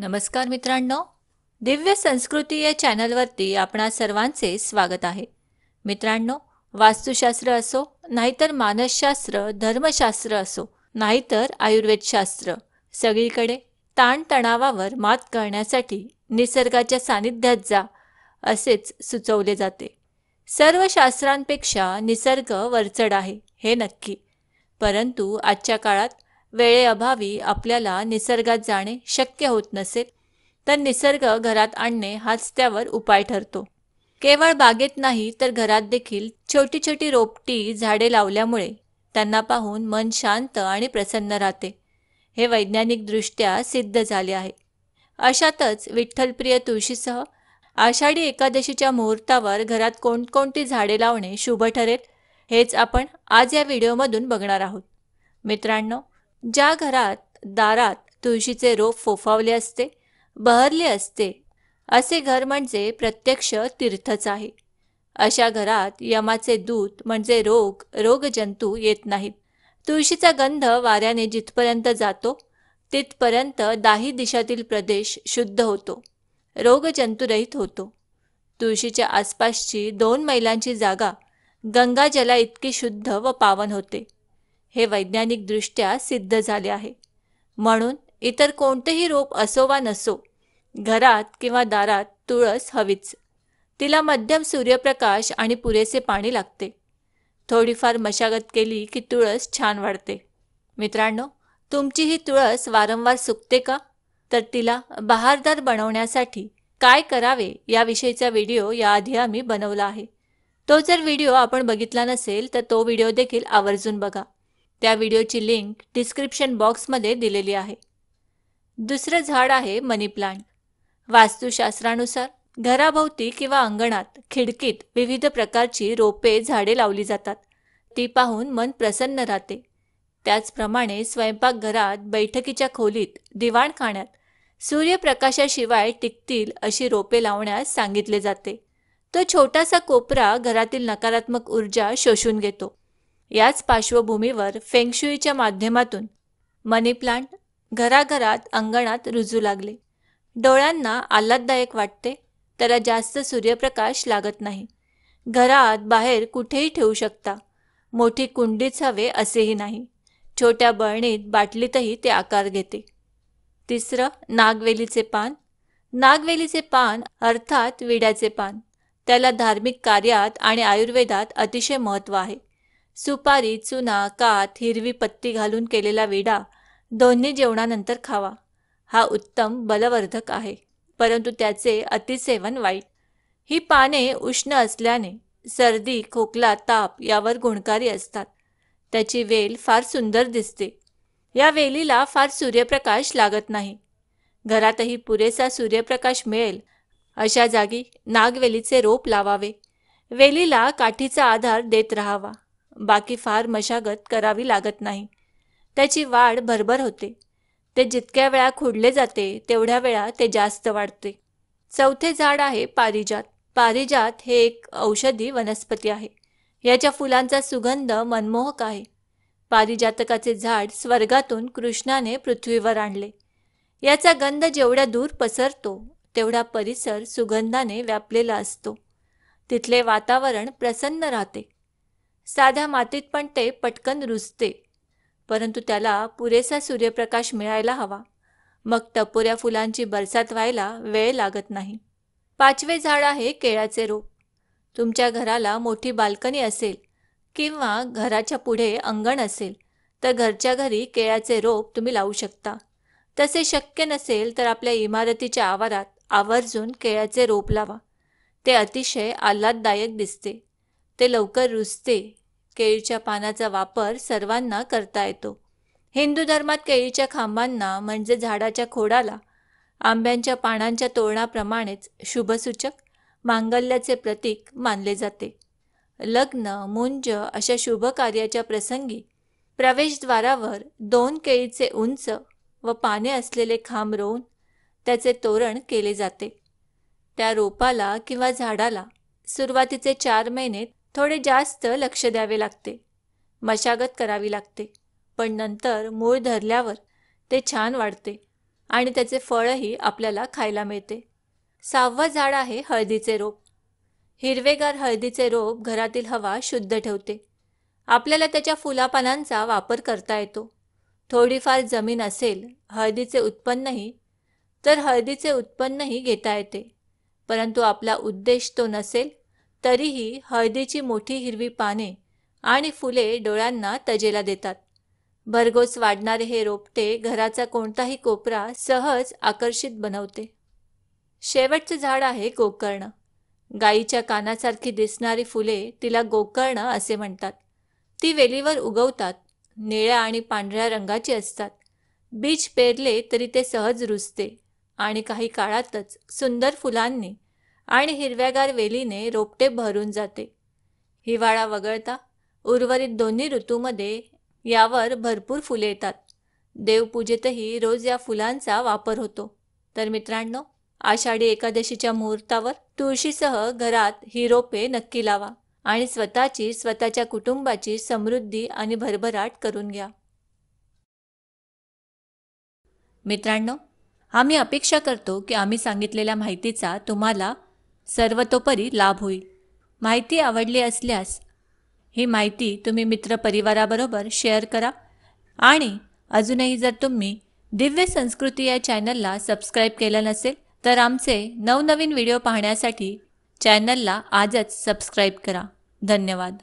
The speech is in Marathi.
नमस्कार मित्रांनो दिव्य संस्कृती या चॅनलवरती आपणा सर्वांचे स्वागत आहे मित्रांनो वास्तुशास्त्र असो नाहीतर मानसशास्त्र धर्मशास्त्र असो नाहीतर आयुर्वेदशास्त्र सगळीकडे ताणतणावावर मात करण्यासाठी निसर्गाच्या सानिध्यात जा असेच सुचवले जाते सर्व शास्त्रांपेक्षा निसर्ग वरचढ आहे हे नक्की परंतु आजच्या काळात वेळेअभावी आपल्याला निसर्गात जाणे शक्य होत नसेल तर निसर्ग घरात आणणे हाच त्यावर उपाय ठरतो केवळ बागेत नाही तर घरात देखील छोटी छोटी रोपटी झाडे लावल्यामुळे त्यांना पाहून मन शांत आणि प्रसन्न राहते हे वैज्ञानिकदृष्ट्या सिद्ध झाले आहे अशातच विठ्ठलप्रिय तुळशीसह आषाढी एकादशीच्या मुहूर्तावर घरात कोणकोणती झाडे लावणे शुभ ठरेल हेच आपण आज या व्हिडिओमधून बघणार आहोत मित्रांनो ज्या घरात दारात तुळशीचे रोप फोफावले असते बहरले असते असे घर म्हणजे प्रत्यक्ष तीर्थच आहे अशा घरात यमाचे दूत म्हणजे रोग रोगजंतू येत नाहीत तुळशीचा गंध वाऱ्याने जिथपर्यंत जातो तिथपर्यंत दाही दिशातील प्रदेश शुद्ध होतो रोगजंतुरहित होतो तुळशीच्या आसपासची दोन मैलांची जागा गंगाजला इतकी शुद्ध व पावन होते हे वैज्ञानिकदृष्ट्या सिद्ध झाले आहे म्हणून इतर कोणतेही रोप असो वा नसो घरात किंवा दारात तुळस हवीच तिला मध्यम सूर्यप्रकाश आणि पुरेसे पाणी लागते थोडीफार मशागत केली की तुळस छान वाढते मित्रांनो तुमची ही तुळस वारंवार सुकते का तर तिला बहारदार बनवण्यासाठी काय करावे याविषयीचा व्हिडिओ याआधी आम्ही बनवला आहे तो जर व्हिडिओ आपण बघितला नसेल तर तो व्हिडिओ देखील आवर्जून बघा त्या व्हिडिओची लिंक डिस्क्रिप्शन बॉक्समध्ये दिलेली आहे दुसरं झाड आहे मनी प्लांट वास्तुशास्त्रानुसार घराभोवती किंवा अंगणात खिडकीत विविध प्रकारची रोपे झाडे लावली जातात ती पाहून मन प्रसन्न राहते त्याचप्रमाणे स्वयंपाकघरात बैठकीच्या खोलीत दिवाणखाण्यात सूर्यप्रकाशाशिवाय टिकतील अशी रोपे लावण्यास सांगितले जाते तो छोटासा कोपरा घरातील नकारात्मक ऊर्जा शोषून घेतो याच पार्श्वभूमीवर फेंगशुईच्या माध्यमातून मनी प्लांट घराघरात अंगणात रुजू लागले डोळ्यांना आल्हाददायक वाटते त्याला जास्त सूर्यप्रकाश लागत नाही घरात बाहेर कुठेही ठेवू शकता मोठी कुंडीच हवे असेही नाही छोट्या बळणीत बाटलीतही ते आकार घेते तिसरं नागवेलीचे पान नागवेलीचे पान अर्थात विड्याचे पान त्याला धार्मिक कार्यात आणि आयुर्वेदात अतिशय महत्त्व आहे सुपारी चुना कात हिरवी पत्ती घालून केलेला विडा दोन्ही जेवणानंतर खावा हा उत्तम बलवर्धक आहे परंतु त्याचे अतिसेवन वाईट ही पाने उष्ण असल्याने सर्दी खोकला ताप यावर गुणकारी असतात त्याची वेल फार सुंदर दिसते या वेलीला फार सूर्यप्रकाश लागत नाही घरातही पुरेसा सूर्यप्रकाश मिळेल अशा जागी नागवेलीचे रोप लावावे वेलीला काठीचा आधार देत राहावा बाकी फार मशागत करावी लागत नाही त्याची वाढ भरभर होते ते जितक्या वेळा खोडले जाते तेवढ्या वेळा ते जास्त वाढते चौथे झाड आहे पारिजात पारिजात हे एक औषधी वनस्पती आहे याच्या फुलांचा सुगंध मनमोहक आहे पारिजातकाचे झाड स्वर्गातून कृष्णाने पृथ्वीवर आणले याचा गंध जेवढ्या दूर पसरतो तेवढा परिसर सुगंधाने व्यापलेला असतो तिथले वातावरण प्रसन्न राहते साध्या मातीत पण ते पटकन रुजते परंतु त्याला पुरेसा सूर्यप्रकाश मिळायला हवा मग टपोऱ्या फुलांची बरसात व्हायला वेळ लागत नाही पाचवे झाड आहे केळ्याचे रोप तुमच्या घराला मोठी बाल्कनी असेल किंवा घराच्या पुढे अंगण असेल तर घरच्या घरी केळ्याचे रोप तुम्ही लावू शकता तसे शक्य नसेल तर आपल्या इमारतीच्या आवारात आवर्जून केळ्याचे रोप लावा ते अतिशय आल्हाददायक दिसते ते लवकर रुजते केळीच्या पानाचा वापर सर्वांना करता येतो हिंदू धर्मात केळीच्या खांबांना म्हणजे झाडाच्या खोडाला आंब्यांच्या पानांच्या तोरणाप्रमाणेच शुभसूचक मांगल्याचे प्रतीक मानले जाते लग्न मुंज अशा शुभ कार्याच्या प्रसंगी प्रवेशद्वारावर दोन केळीचे उंच व पाने असलेले खांब रोवून त्याचे तोरण केले जाते त्या रोपाला किंवा झाडाला सुरुवातीचे चार महिने थोडे जास्त लक्ष द्यावे लागते मशागत करावी लागते पण नंतर मूळ धरल्यावर ते छान वाढते आणि त्याचे फळही आपल्याला खायला मिळते सहावं झाड आहे हळदीचे रोप हिरवेगार हळदीचे रोप घरातील हवा शुद्ध ठेवते आपल्याला त्याच्या फुलापानांचा वापर करता येतो थोडीफार जमीन असेल हळदीचे उत्पन्नही तर हळदीचे उत्पन्नही घेता येते परंतु आपला उद्देश तो नसेल तरीही हळदीची मोठी हिरवी पाने आणि फुले डोळ्यांना तजेला देतात भरघोस वाढणारे हे रोपटे घराचा कोणताही कोपरा सहज आकर्षित बनवते शेवटचं झाड आहे गोकर्ण गाईच्या कानासारखी दिसणारी फुले तिला गोकर्ण असे म्हणतात ती वेलीवर उगवतात निळ्या आणि पांढऱ्या रंगाची असतात बीज पेरले तरी ते सहज रुजते आणि काही काळातच सुंदर फुलांनी आणि हिरव्यागार वेलीने रोपटे भरून जाते हिवाळा वगळता उर्वरित दोन्ही ऋतूमध्ये यावर भरपूर फुले येतात देवपूजेतही रोज या फुलांचा वापर होतो तर मित्रांनो आषाढी एकादशीच्या मुहूर्तावर तुळशीसह घरात ही रोपे नक्की लावा आणि स्वतःची स्वतःच्या कुटुंबाची समृद्धी आणि भरभराट करून घ्या मित्रांनो आम्ही अपेक्षा करतो की आम्ही सांगितलेल्या माहितीचा तुम्हाला सर्वतोपरी लाभ होईल माहिती आवडली असल्यास ही माहिती तुम्ही मित्रपरिवाराबरोबर शेअर करा आणि अजूनही जर तुम्ही दिव्य संस्कृती या चॅनलला सबस्क्राईब केलं नसेल तर आमचे नवनवीन व्हिडिओ पाहण्यासाठी चॅनलला आजच सबस्क्राईब करा धन्यवाद